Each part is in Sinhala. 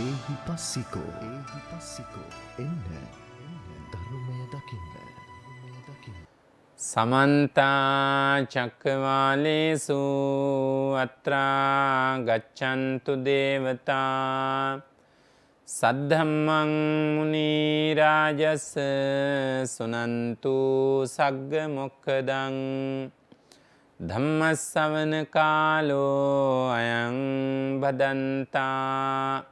ඒහි පස්සිකෝ ඒහි පස්සිකෝ එන්න ධර්මය දකින්න සමන්තා චක්කවාලේසු අත්‍රා ගච්චන්තු දේවතා සද්ධම්මං මුනිරාජස සුනන්තු සග්ග මොක්කදං ධම්මස්සවන කාලෝ අයං බදන්තා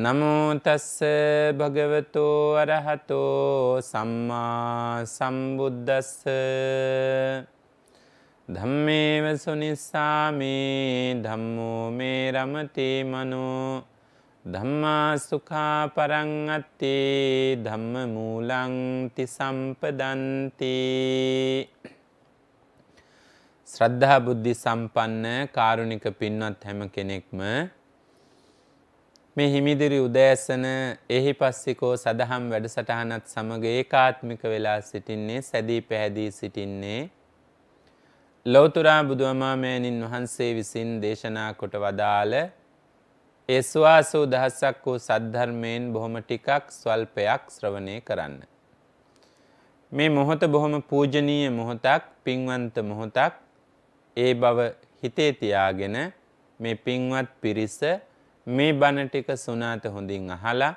නමෝතස්ස භගවතෝ අරහතෝ සම්මා සම්බුද්ධස්ස ධම්මේව සුනිස්සාමේ ධම්මෝ මේ රමතේ මනෝ ධම්මා සුඛා පරංගත්තේ ධම්ම මූලං තිසම්පදන්ති ශ්‍රද්ධා බුද්ධි සම්පන්න කාරුණික පින්වත් හැම කෙනෙක්ම මේ හිමිදිරි උදෑසන එහි පස්සිකෝ සදහම් වැඩසටහනත් සමඟ ඒකාත්මික වෙලා සිටින්නේ සැදී පැහැදී සිටින්නේ ලොවතුරා බුදුවමාමෑණින් වහන්සේ විසින් දේශනා කොට වදාළ ඒස්වාසූ දහසක් වූ සද්ධර්මයෙන් බොහොම ටිකක් ස්වල්පයක් ශ්‍රවණය කරන්න. මේ මොහොත බොහොම පූජනීය මොහොතක් පින්වන්ත මොහොතක් ඒ බව හිතේතියාගෙන මේ පින්වත් පිරිස මේ බණ ටික සුණාත හොඳින් අහලා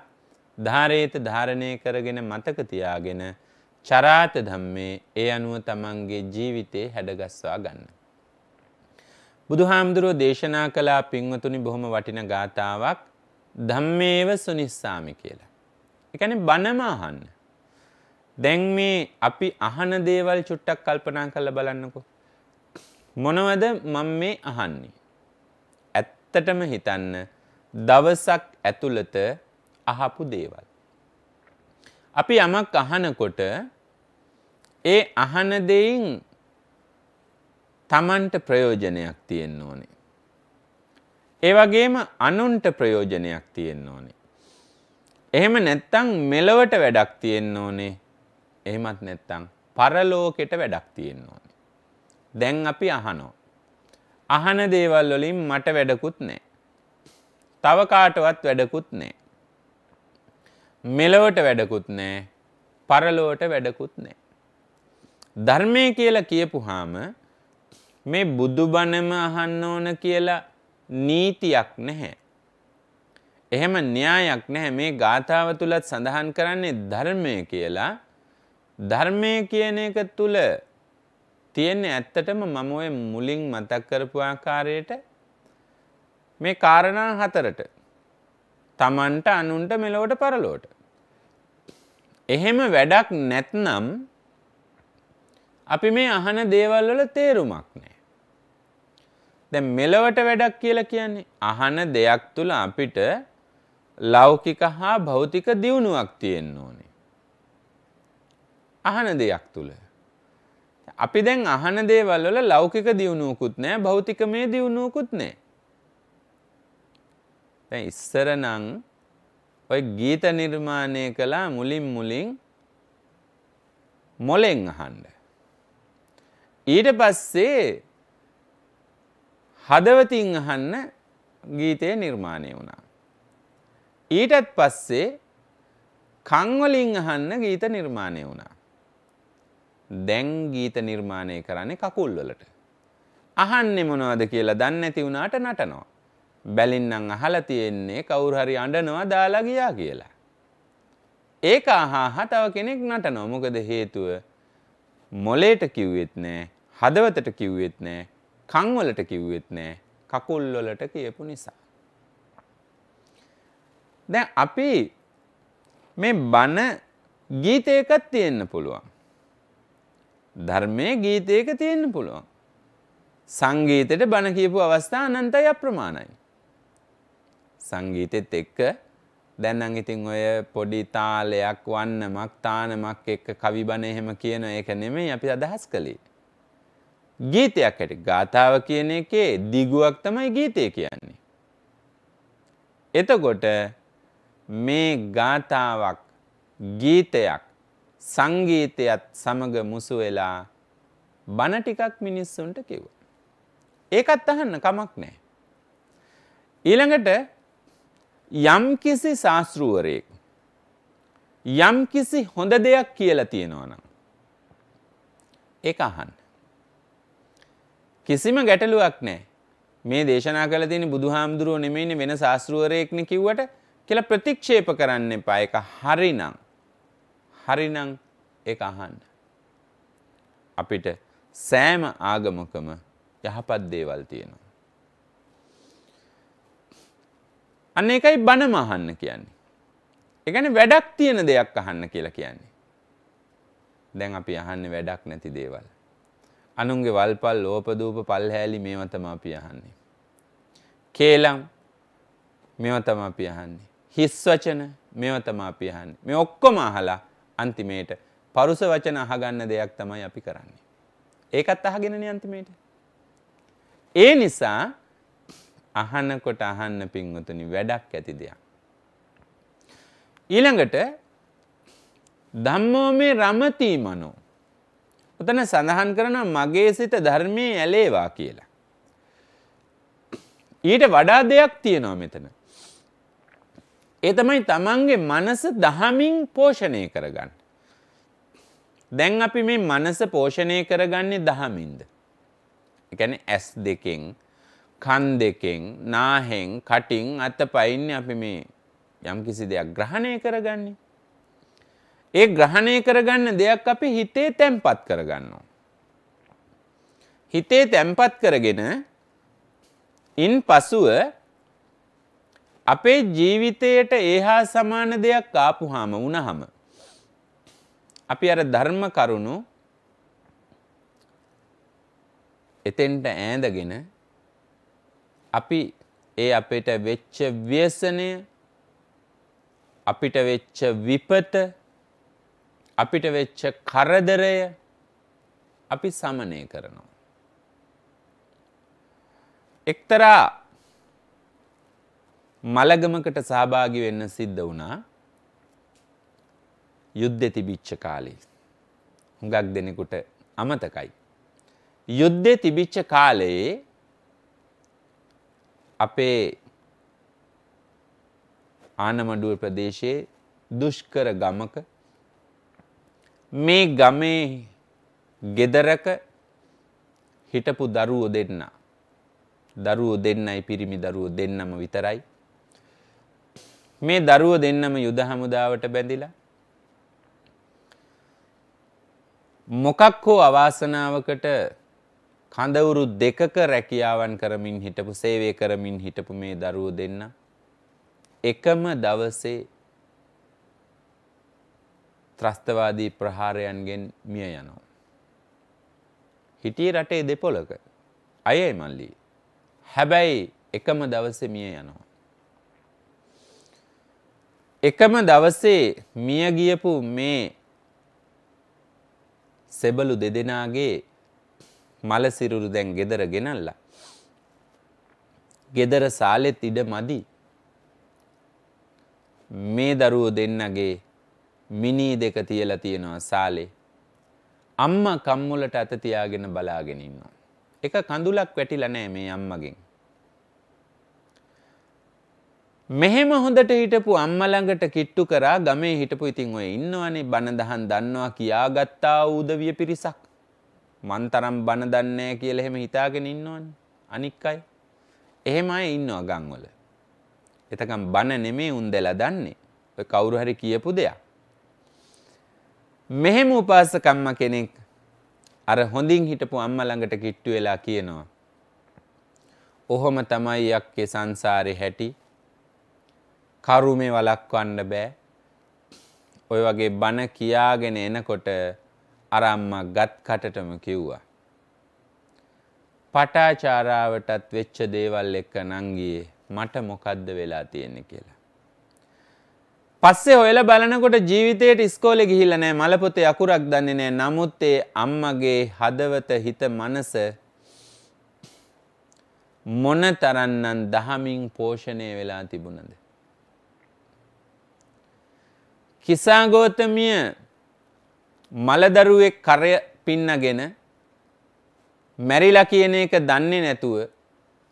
ධාරේත ධාරණය කරගෙන මතක තියාගෙන චරාත ධම්මේ ඒ අනුව තමන්ගේ ජීවිතේ හැඩගස්වා ගන්න. බුදුහාමුදුරුව දේශනා කළා පින්වතුනි බොහොම වටින ගාතාවක් ධම්මේව සුනිස්සාමි කියලා. එකන බණම අහන්න. දැන් මේ අපි අහන දේවල් චුට්ටක් කල්පනා කළ බලන්නකෝ. මොනවද මම මේ අහන්නේ. ඇත්තටම හිතන්න දවසක් ඇතුළත අහපු දේවල්. අපි යමක් අහනකොට ඒ අහන දෙයින් තමන්ට ප්‍රයෝජනයක් තියෙන්න ඕනේ. ඒ වගේම අනුන්ට ප්‍රයෝජනයක් තියෙන්න ඕනේ. එහෙම නැත්තම් මෙලවට වැඩක් තියෙන්න ඕනේ. එහෙමත් නැත්තම් පරලෝකෙට වැඩක් තියෙන්න ඕනේ. දැන් අපි අහනවා. අහන දේවල් වලින් මට වැඩකුත් නැහැ. තව කාටවත් වැඩකුත් නෑ. මෙලොවට වැඩකුත් නෑ පරලොවට වැඩකුත් නෑ. ධර්මය කියලා කියපු හාම මේ බුදුබණම අහන්න ඕන කියලා නීතියක් නැහැ. එහෙම න්‍යායක් නැහැ මේ ගාථාව තුළත් සඳහන් කරන්නේ ධර්මය කියලා ධර්මය කියන එක තුළ තියෙන ඇත්තටම මම ඔය මුලින් මතක් කරපු ආකාරයට මේ කාරණා හතරට තමන්ට අනුන්ට මෙලොවට පරලෝට. එහෙම වැඩක් නැත්නම් අපි මේ අහන දේවල් වල තේරුමක් නෑ. දැන් මෙලවට වැඩක් කියලා කියන්නේ අහන දෙයක් තුල අපිට ලෞකික හා භෞතික දියුණුවක් තියෙන්න ඕනේ. අහන දෙයක් තුල. අපි දැන් අහන දේවල් වල ලෞකික දියුණුවකුත් නෑ භෞතිකමේ දියුණුවකුත් නෑ. දැන් ඉස්සර නම් ඔය ගීත නිර්මාණය කළා මුලින් මුලින් මොලෙන් අහන්න. ඊට පස්සේ හදවතින් අහන්න ගීතය නිර්මාණය වුණා. ඊටත් පස්සේ කංවලින් අහන්න ගීත නිර්මාණය වුණා. දැන් ගීත නිර්මාණය කරන්නේ කකුල්වලට. අහන්නේ මොනවද කියලා දන්නේ නැති වුණාට නටනවා. බැලින්නම් අහලා තියෙන්නේ කවුරු හරි අඬනවා දාලා ගියා කියලා. ඒක අහහා තව කෙනෙක් නටනවා. මොකද හේතුව මොලේට කිව්වෙත් නෑ, හදවතට කිව්වෙත් නෑ, කන් වලට කිව්වෙත් නෑ, කකුල් වලට කියපු නිසා. දැන් අපි මේ බන ගීතයකක් තියෙන්න පුළුවන්. ධර්මයේ ගීතයක තියෙන්න පුළුවන්. සංගීතයට බණ කියපු අවස්ථා අනන්තයි අප්‍රමාණයි. සංගීතෙත් එක්ක දැන් නම් ඉතින් ඔය පොඩි තාලයක් වන්නමක් තානමක් එක්ක කවි බණ එහෙම කියන එක නෙමෙයි අපි අදහස් කළේ. ගීතයක් හැට ගාථාව කියන එකේ දිගුවක් තමයි ගීතය කියන්නේ. එතකොට මේ ගාථාවක් ගීතයක් සංගීතයත් සමග මුසු වෙලා බණ ටිකක් මිනිස්සුන්ට කිව්වා. ඒකත් අහන්න කමක් නැහැ. ඊළඟට යම්කිසි ශාස්තෘුවරයෙක් යම්කිසි හොඳ දෙයක් කියලා තියෙනවනම් ඒ අහන්න. කිසිම ගැටලුවක් නෑ මේ දේශනා කල තියෙන බුදුහාමුදුරුවෝ නෙමෙයිනේ වෙන ශාස්ත්‍රවරයෙක්නි කිව්වට කියලා ප්‍රතික්ෂේප කරන්න එපා. ඒක හරිනම් හරිනම් ඒක අහන්න. අපිට සෑම ආගමකම යහපත් දේවල් තියෙනවා. අන්න එකයි බණම අහන්න කියන්නේ. එකන වැඩක් තියෙන දෙයක් අහන්න කියලා කියන්නේ. දැන් අපි අහන්න වැඩක් නැති දේවල්. අනුන්ගේ වල්පල් ලෝපදූප පල් හැලි මේව තම අපි අහන්නේ. කේලම් මෙව තම අපි අහන්නේ. හිස් වචන මෙව තම අපි අහන්නේ. මේ ඔක්කොම අහලා අන්තිමේට පරුස වචන අහගන්න දෙයක් තමයි අපි කරන්නේ. ඒකත් අහගෙනනේ අන්තිමේට. ඒ නිසා අහනකොට අහන්න පින්වතුනි වැඩක් ඇති දෙයක්. ඊළඟට ධම්මෝ මේ රමතී මනෝ. උතන සඳහන් කරන මගේ සිත ධර්මයේ ඇලේවා කියලා. ඊට වඩා දෙයක් තියෙනවා මෙතන. ඒ තමයි තමන්ගේ මනස දහමින් පෝෂණය කරගන්න. දැන් අපි මේ මනස පෝෂණය කරගන්නේ දහමින්ද. එකැන ඇස් දෙකෙන් කන් දෙකෙන් නාහෙන් කටින් අත පයින්න අපි මේ යම් කිසි දෙයක් ග්‍රහණය කරගන්නේ. ඒ ග්‍රහණය කරගන්න දෙයක් අපි හිතේ තැම්පත් කරගන්නවා. හිතේ තැම්පත් කරගෙන ඉන් පසුව අපේ ජීවිතයට ඒහා සමාන දෙයක් ආපුහාම වුණහම. අපි අර ධර්ම කරුණු එතෙන්ට ඈඳගෙන අපි ඒ අපිට වෙච්ච ව්‍යසනය අපිට වෙච්ච විපත අපිට වෙච්ච කරදරය අපි සමනය කරනවා. එක්තරා මලගමකට සහභාගි වෙන්න සිද්ධ වුණා යුද්ධෙ තිබිච්ච කාලේ. හුඟක් දෙනෙකුට අමතකයි. යුද්ධෙ තිබිච්ච කාලයේ අපේ ආනමඩුව ප්‍රදේශයේ දුෂ්කර ගමක මේ ගමේ ගෙදරක හිටපු දරුවෝ දෙන්න. දරුවෝ දෙන්නයි පිරිමි දරුවෝ දෙන්නම විතරයි. මේ දරුවෝ දෙන්නම යුද හමුදාවට බැඳිලා මොකක් හෝ අවාසනාවකට කඳවුරු දෙකක රැකියාවන් කරමින් හිටපු සේවය කරමින් හිටපු මේ දරුවෝ දෙන්න එකම දවසේ ත්‍රස්තවාදී ප්‍රහාරයන්ගෙන් මිය යනවා. හිටිය රටේ දෙපොලක අයයි මල්ලි. හැබැයි එකම දවසේ මිය යනවා. එකම දවසේ මිය ගියපු මේ සෙබලු දෙදෙනාගේ මලසිරුරු දැන් ගෙදර ගෙනල්ලා. ගෙදර සාලෙත් ඉඩ මදි. මේ දරුවෝ දෙන්නගේ මිනී දෙක තියලා තියෙනවා සාලේ. අම්මා කම්මුලට අත තියාගෙන බලාගෙන ඉන්නවා. එක කඳුලක් වැටිලා නැහැ මේ අම්මගෙන්. මෙහෙම හොඳට හිටපු අම්ම ළඟට කිට්ටු කරා ගමේ හිටපු ඉතින් ඔය ඉන්නවනේ බණ දහන් දන්නවා කියාගත්තා උදවිය පිරිසක්. මන් තරම් බණ දන්නේ කියලා එහෙම හිතාගෙන ඉන්නවනේ අනික් අය. එහෙම අය ඉන්නවා ගම්වල. එතකම් බණ නෙමේ උන්දලා දන්නේ. ඔය කවුරු හරි කියපු දෙයක්. මෙහෙම උපාසකම්ම කෙනෙක් අර හොඳින් හිටපු අම්ම ළඟට කිට්ටු වෙලා කියනවා. ඔහොම තමයි යක්කේ සංසාරේ හැටි. කරුමේ වළක්වන්න බෑ. ඔය වගේ බන කියාගෙන එනකොට අරම්මා ගත් කටටම කිව්වා. පටාචාරාවටත් වෙච්ච දේවල් එක්ක නංගියේ මට මොකද්ද වෙලා තියෙන්නේ කියලා. පස්සේ හොයලා බලනකොට ජීවිතේට ඉස්කෝලේ ගිහිල්ලා නැහැ මලපොතේ අකුරක් දන්නේ නැහැ. නමුත් ඒ අම්මගේ හදවත හිත මනස මොනතරම්නම් දහමින් පෝෂණය වෙලා තිබුණද? කිසාගෝතමිය මලදරුවේ කරය පින්නගෙන මැරිලා කියන එක දන්නේ නැතුව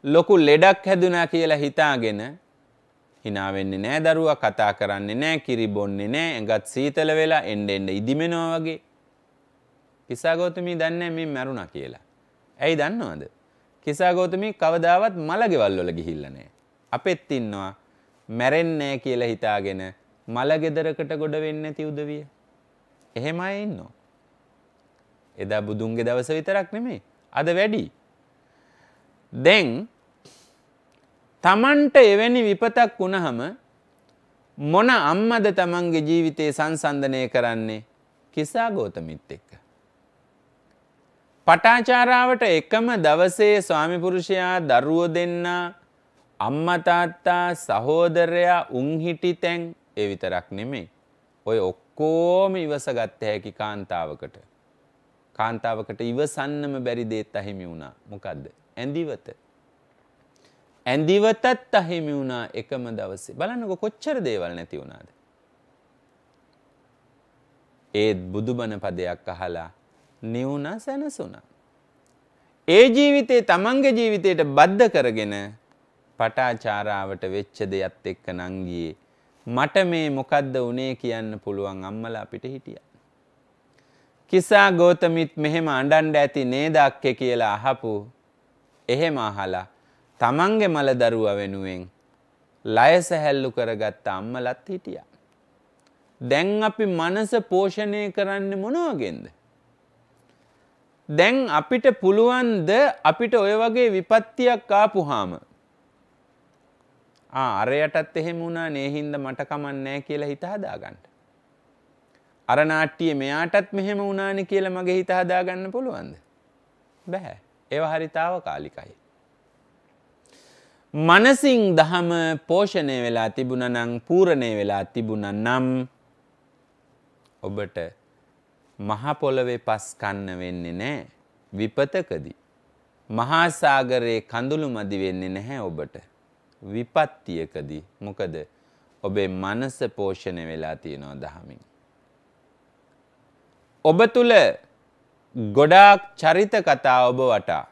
ලොකු ලෙඩක් හැදුනා කියලා හිතාගෙන hina වෙන්නේ නැහැ දරුවා කතා කරන්නේ නැහැ කිරි බොන්නේ නැහැ ඇඟත් සීතල වෙලා එන්න එන්න ඉදිමෙනවා වගේ කිසాగෞතමී දන්නේ මේ මැරුණා කියලා. ඇයි දන්නවද? කිසాగෞතමී කවදාවත් මලගෙවල් වල ගිහිල්ලා නැහැ. අපෙත් ඉන්නවා මැරෙන්නේ කියලා හිතාගෙන මලගෙදරකට ගොඩ වෙන්නේ නැති උදවිය. එහෙම අය ඉන්නවා. එදා බුදුන්ගේ දවස විතරක් නෙමේ. අද වැඩි. දැන් තමන්ට එවැනි විපතක් වුණහම මොන අම්මද තමන්ගේ ජීවිතයේ සංසන්ධනය කරන්නේ කිසා ගෝතමිත් එක්ක. පටාචාරාවට එකම දවසේ ස්වාමිපුරුෂයා දරුව දෙන්න අම්මතාත්තා සහෝදරයා උන්හිටි තැන් ඒ විතරක් නෙමේ. ඔය ඔක් ඔක්කෝම ඉවස ගත්ත හැකි කාන්තාවකට. කාන්තාවකට ඉවසන්නම බැරි දේත් අහිමි වුණා මොකක්ද. ඇඳිවත. ඇඳිවතත් අහිමි වුණා එකම දවසේ බලන්නක කොච්චර දේවල් නැති වුණාද. ඒත් බුදුබණ පදයක් අහලා නිවුණා සැනසුනා. ඒ ජීවිතේ තමන්ගේ ජීවිතයට බද්ධ කරගෙන පටාචාරාවට වෙච්ච දෙයත් එක්ක නංගියේ මට මේ මොකද්ද උනේ කියන්න පුළුවන් අම්මලා අපිට හිටියා. කිසා ගෝතමිත් මෙහෙම අඬන්ඩ ඇති නේද අක්කේ කියලා අහපු එහෙම අහලා තමන්ගේ මල දරුවා වෙනුවෙන් ලය සැහැල්ලු කරගත්ත අම්මලත් හිටියා. දැන් අපි මනස පෝෂණය කරන්න මොනවගෙන්ද? දැන් අපිට පුළුවන්ද අපිට ඔය වගේ විපත්තියක් ආපුහාම අරයටත් එහෙම වුණා නේහින්ද මට කමන්නෑ කියලා හිත හදාගන්න. අර නාට්ටියේ මෙයාටත් මෙහෙම වුණානේ කියලා මගේ හිත හදාගන්න පුළුවන්ද? බෑ. ඒව හරිතාවකාලිකයි. මනසින් දහම පෝෂණය වෙලා තිබුණනම් පූර්ණය වෙලා තිබුණනම් ඔබට මහ පොළවේ පස් කන්න වෙන්නේ නැහැ විපතකදී. මහා සාගරයේ කඳුළු මදි වෙන්නේ නැහැ ඔබට. විපත්තියකදී මොකද ඔබේ මනස පෝෂණය වෙලා තියෙනවා දහමින්. ඔබ තුළ ගොඩාක් චරිත කතා ඔබ වටා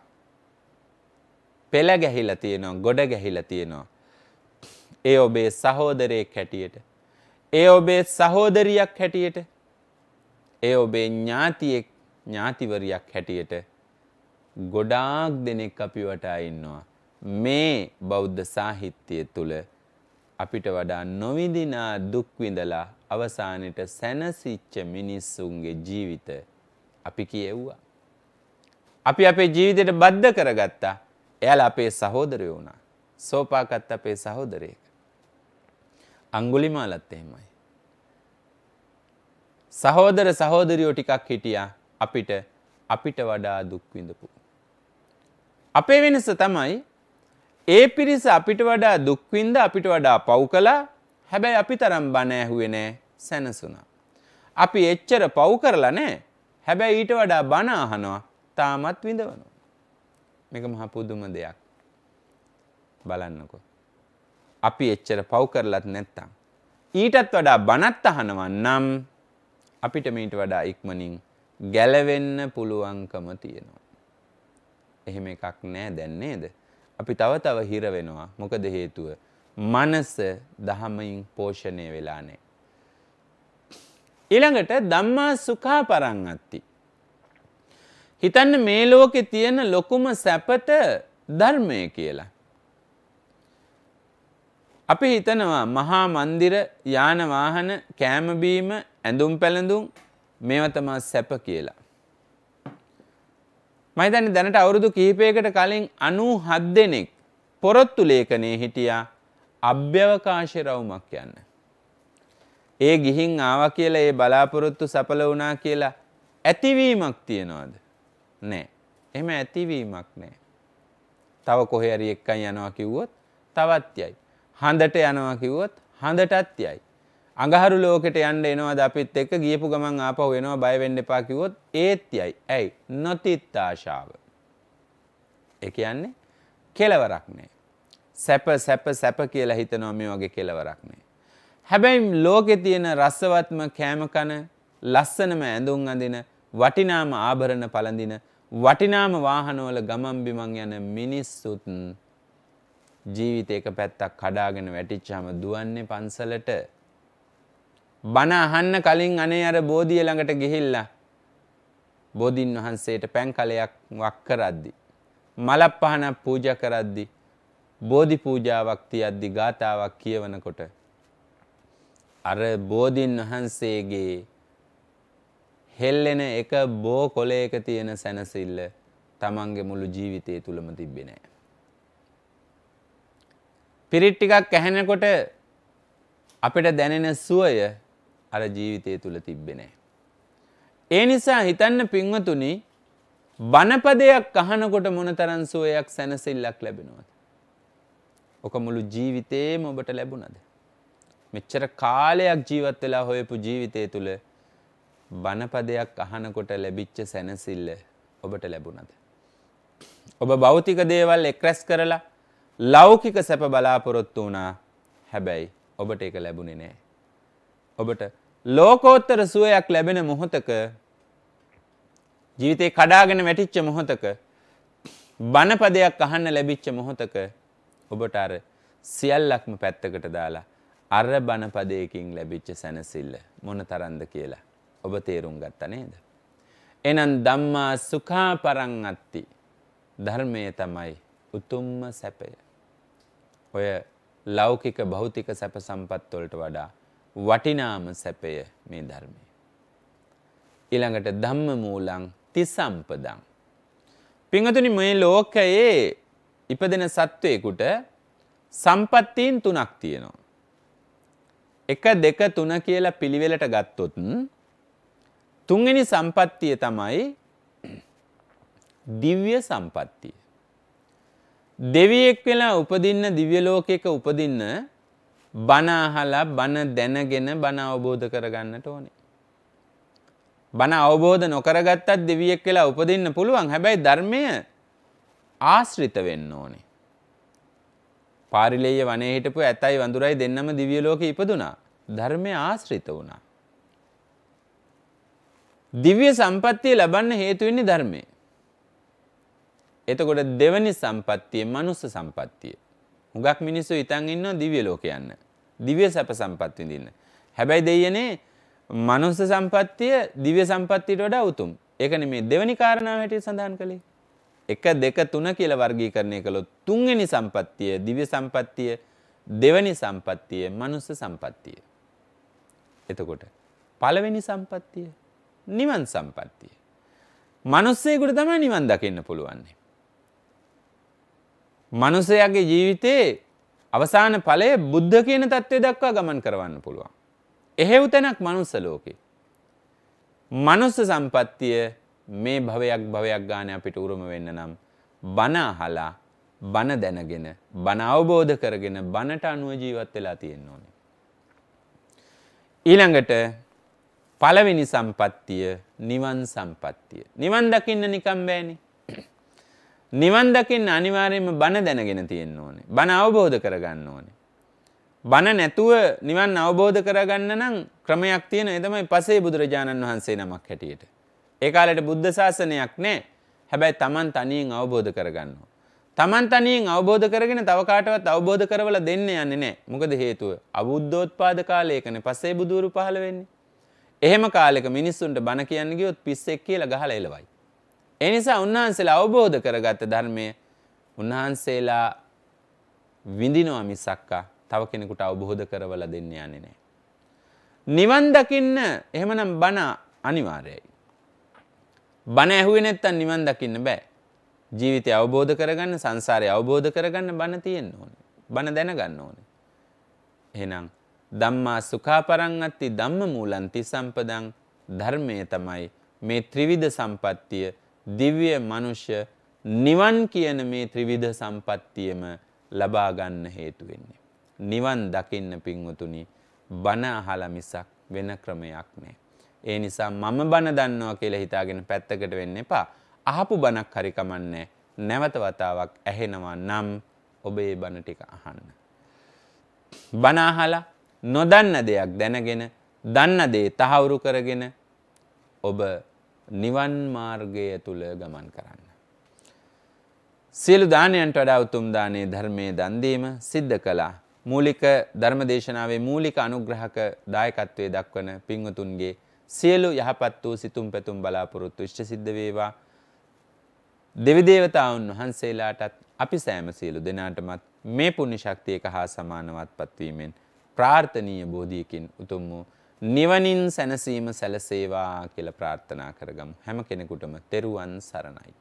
පෙළ ගැහිලා තියෙනවා ගොඩ ගැහිලා තියෙනවා. ඒ ඔබේ සහෝදරයෙක් හැටියට. ඒ ඔබේ සහෝදරියක් හැටියට ඒ ඔබේ ඥාතියෙක් ඥාතිවරයක් හැටියට ගොඩාක් දෙනෙක් අපි වටා ඉන්නවා. මේ බෞද්ධ සාහිත්‍යය තුළ අපිට වඩා නොවිඳිනා දුක්විඳලා අවසානයට සැනසිච්ච මිනිස්සුන්ගේ ජීවිත අපි කියෙව්වා. අපි අපේ ජීවිතයට බද්ධ කරගත්තා එයාල අපේ සහෝදරය වුණා සෝපාකත් අපේ සහෝදරයක. අංගුලිමාලත් එහෙමයි. සහෝදර සහෝදරියෝ ටිකක් හිටියා අපිට අපිට වඩා දුක්විඳපු. අපේ වෙනස තමයි ඒ පිරිස අපිට වඩා දුක්වින්ද අපිට වඩා පව් කලා හැබැයි අපි තරම් බණ ඇහුවේ නෑ සැනසුණා. අපි එච්චර පව් කරලා නෑ හැබැයි ඊට වඩා බණ අහනවා තාමත් විඳවනවා. මේක මහ පුදුම දෙයක්. බලන්නකෝ. අපි එච්චර පව් කරලත් නැත්තම්. ඊටත් වඩා බණත් අහනවා නම් අපිට මීට වඩා ඉක්මනින් ගැලවෙන්න පුළුවන්කම තියෙනවා. එහෙම එකක් නෑ දැන් නේද? අපි තව තව හිර වෙනවා. මොකද හේතුව? මනස දහමයින් පෝෂණය වෙලා නැහැ. ඊළඟට ධම්මා සුඛා පරංගත්ති. හිතන්න මේ ලෝකේ තියෙන ලොකුම සැපත ධර්මය කියලා. අපි හිතනවා මහා මන්දිර යාන වාහන කෑම බීම ඇඳුම් පැළඳුම් මේව තමයි සැප කියලා. මහිතන්නේ දැනට අවුරුදු කීපයකට කලින් අනූ හත් දෙනෙක් පොරොත්තු ලේඛනයේ හිටියා අභ්‍යවකාශ රවුමක් යන්න. ඒ ගිහින් ආවා කියලා ඒ බලාපොරොත්තු සඵල වුණා කියලා ඇතිවීමක් තියනවද? නෑ. එහෙම ඇතිවීමක් නෑ. තව කොහේ හරි එක්කන් යනවා කිව්වොත් තවත් යයි. හඳට යනවා කිව්වොත් හඳටත් යයි. අඟහරු ලෝකෙට යන්න එනවාද අපිත් එක්ක ගියපු ගමන් ආපහු එනවා බය වෙන්න එපා කිව්වොත් ඒත් යයි. ඇයි? නොතිත් ආශාව. ඒ කියන්නේ කෙලවරක් නෑ. සැප සැප සැප කියලා හිතනවා මේ වගේ කෙලවරක් නෑ. හැබැයි ලෝකෙ තියෙන රසවත්ම කෑම කන, ලස්සනම ඇඳුම් අඳින, වටිනාම ආභරණ පළඳින, වටිනාම වාහනවල ගමන් බිමන් යන මිනිස්සුත් ජීවිතේක පැත්තක් කඩාගෙන වැටිච්චාම දුවන්නේ පන්සලට බණ අහන්න කලින් අනේ අර බෝධිය ළඟට ගිහිල්ලා බෝධීන් වහන්සේට පැන් කලයක් වක් කරද්දි මලක් පහනක් පූජා කරද්දි බෝධි පූජාවක් තියද්දි ගාතාවක් කියවනකොට අර බෝධීන් වහන්සේගේ හෙල්ලෙන එක බෝ කොලයක තියෙන සැනසිල්ල තමන්ගේ මුළු ජීවිතය තුළම තිබ්බේ නෑ. පිරිට් ටිකක් ඇහෙනකොට අපිට දැනෙන සුවය අර ජීවිතය තුළ තිබ්බෙනෑ. ඒ නිසා හිතන්න පින්වතුනි බනපදයක් අහනකොට මොනතරන් සුවයක් සැනසිල්ලක් ලැබෙනවද. ඕක මුළු ජීවිතේම ඔබට ලැබුණද. මෙච්චර කාලයක් ජීවත් වෙලා හොයපු ජීවිතය තුළ බනපදයක් අහනකොට ලැබිච්ච සැනසිල්ල ඔබට ලැබුණද. ඔබ භෞතික දේවල් එක්රැස් කරලා ලෞකික සැප බලාපොරොත්තු වනා හැබැයි ඔබට එක ලැබුණේ නෑ. ඔබට ලෝකෝත්තර සුවයක් ලැබෙන මොහොතක ජීවිතේ කඩාගෙන වැටිච්ච මොහොතක බණපදයක් අහන්න ලැබිච්ච මොහොතක ඔබට අර සියල්ලක්ම පැත්තකට දාලා අර බණපදයකින් ලැබිච්ච සැනසිල්ල මොන තරන්ද කියලා ඔබ තේරුම් ගත්ත නේද. එනම් දම්මා සුකා පරං අත්ති ධර්මය තමයි උතුම්ම සැපය. ඔය ලෞකික භෞතික සැප සම්පත්වලට වඩා වටිනාම සැපය මේ ධර්මය. ඊළඟට ධම්ම මූලං තිසම්පදං. පිංහතුනි මේ ලෝකයේ ඉපදෙන සත්වයකුට සම්පත්තීන් තුනක් තියෙනවා. එක දෙක තුන කියලා පිළිවෙලට ගත්තොත් තුන්වෙනි සම්පත්තිය තමයි දිව්‍ය සම්පත්තිය. දෙවියෙක් වෙලා උපදින්න දිව්‍ය ලෝකයක උපදින්න බණ අහලා බණ දැනගෙන බණ අවබෝධ කරගන්නට ඕනේ. බණ අවබෝධ නොකරගත්තත් දෙවියෙක් වෙලා උපදින්න පුළුවන්. හැබැයි ධර්මය ආශ්‍රිත වෙන්න ඕනේ. පාරිලෙය වනයේ හිටපු ඇතයි වඳුරයි දෙන්නම දිව්‍ය ලෝකේ ඉපදුනා. ධර්මය ආශ්‍රිත වුණා. දිව්‍ය සම්පත්තිය ලබන්න හේතු වෙන්නේ ධර්මය. එතකොට දෙවනි සම්පත්තිය මනුස්ස සම්පත්තිය. හුඟක් මිනිස්සු ඉතන් ඉන්නවා දිව්‍ය ලෝක යන්න. දිව්‍ය සැප සම්පත් විඳින්න. හැබැයි දෙයනේ මනුස්ස සම්පත්තිය දිව්‍ය සම්පත්තියට වඩා උතුම්. ඒකනේ මේ දෙවෙනි කාරණාව හැටියට සඳහන් කළේ. 1 2 3 කියලා වර්ගීකරණය කළොත් තුන්වෙනි සම්පත්තිය දිව්‍ය සම්පත්තිය දෙවෙනි සම්පත්තිය මනුස්ස සම්පත්තිය. එතකොට පළවෙනි සම්පත්තිය නිවන් සම්පත්තිය. මනුස්සයෙකුට තමයි නිවන් දකින්න පුළුවන්නේ. මනුසයාගේ ජීවිතයේ අවසාන ඵලය බුද්ධ කියන தත්ත්වය දක්වා ගමන් කරවන්න පුළුවන්. එහෙව් තැනක් මනුස්ස ලෝකේ. මනුස්ස සම්පත්තිය මේ භවයක් භවයක් ගානේ අපිට උරුම වෙන්න නම් බණ අහලා බණ දැනගෙන බණ අවබෝධ කරගෙන බණට අනුව ජීවත් වෙලා තියෙන්න ඕනේ. ඊළඟට පළවෙනි සම්පත්තිය නිවන් සම්පත්තිය. නිවන් දකින්න නිකම් බෑනේ. නිවන් දකින්න අනිවාර්යයෙන්ම බණ දැනගෙන තියෙන්න ඕනේ. බණ අවබෝධ කරගන්න ඕනේ. බණ නැතුව නිවන් අවබෝධ කරගන්න නම් ක්‍රමයක් තියෙන එතමයි පසේ බුදුරජාණන් වහන්සේ නමක් හැටියට. ඒ කාලේට බුද්ධ ශාසනයක් නැහැ. හැබැයි Taman තනියෙන් අවබෝධ කරගන්නවා. Taman තනියෙන් අවබෝධ කරගෙන තව කාටවත් අවබෝධ කරවලා දෙන්න යන්නේ නැහැ. මොකද හේතුව? අවුද්දෝත්පාද කාලයකනේ පසේ බුදුරු පහළ වෙන්නේ. එහෙම කාලෙක මිනිස්සුන්ට බණ කියන්න ගියොත් පිස්සෙක් කියලා ගහලා එලවයි. එනිසා උන්වහන්සේලා අවබෝධ කරගත්ත ධර්මය උන්වහන්සේලා විඳිනවා මිසක්කා තව කෙනෙකුට අවබෝධ කරවල දෙන්න යන්නේ නෑ. නිවන් දකින්න එහෙමනම් බණ අනිවාර්යයි. බණ ඇහුවේ නැත්තම් නිවන් දකින්න බෑ. ජීවිතය අවබෝධ කරගන්න සංසාරය අවබෝධ කරගන්න බණ තියෙන්න ඕනේ. බණ දැනගන්න ඕනේ. එහෙනම් ධම්මා සුඛාපරං අත්ති ධම්ම මූලන්ති සම්පදං ධර්මය තමයි මේ ත්‍රිවිධ සම්පත්තිය දිව්‍ය මනුෂ්‍ය නිවන් කියන මේ ත්‍රිවිධ සම්පත්තියම ලබාගන්න හේතුවෙන්නේ. නිවන් දකින්න පින්වතුනි බණ අහලා මිසක් වෙන ක්‍රමයක් නෑ. ඒ නිසා මම බණ දන්නවා කියලා හිතාගෙන පැත්තකට වෙන්න එපා. අහපු බණක් හරි කමන්නේ. නැවත වතාවක් ඇහෙනවා නම් ඔබ ඒ බණ ටික අහන්න. බණ අහලා නොදන්න දෙයක් දැනගෙන දන්න දේ තහවුරු කරගෙන ඔබ නිවන් මාර්ගය තුළ ගමන් කරන්න. සියලු දානයන්ට වඩා උතුම් දානේ ධර්මයේ දන් දීම සිද්ධ කළා. මූලික ධර්මදේශනාවේ මූලික අනුග්‍රහක දායකත්වයේ දක්වන පින්වතුන්ගේ සියලු යහපත් වූ සිතුම් පැතුම් බලාපොරොත්තු ඉෂ්ට සිද්ධ වේවා. දෙවිදේවතාවුන් වහන්සේලාටත් අපි සෑම සියලු දෙනාටමත් මේ පුණ්‍ය ශක්තියක හා සමානවත්පත් වීමෙන් ප්‍රාර්ථනීය බෝධියකින් උතුම් වූ නිවනින් සැනසීම සැලසේවා කියල ප්‍රාර්ථනා කරගමු හැම කෙනෙකුටම තෙරුවන් සරණයි.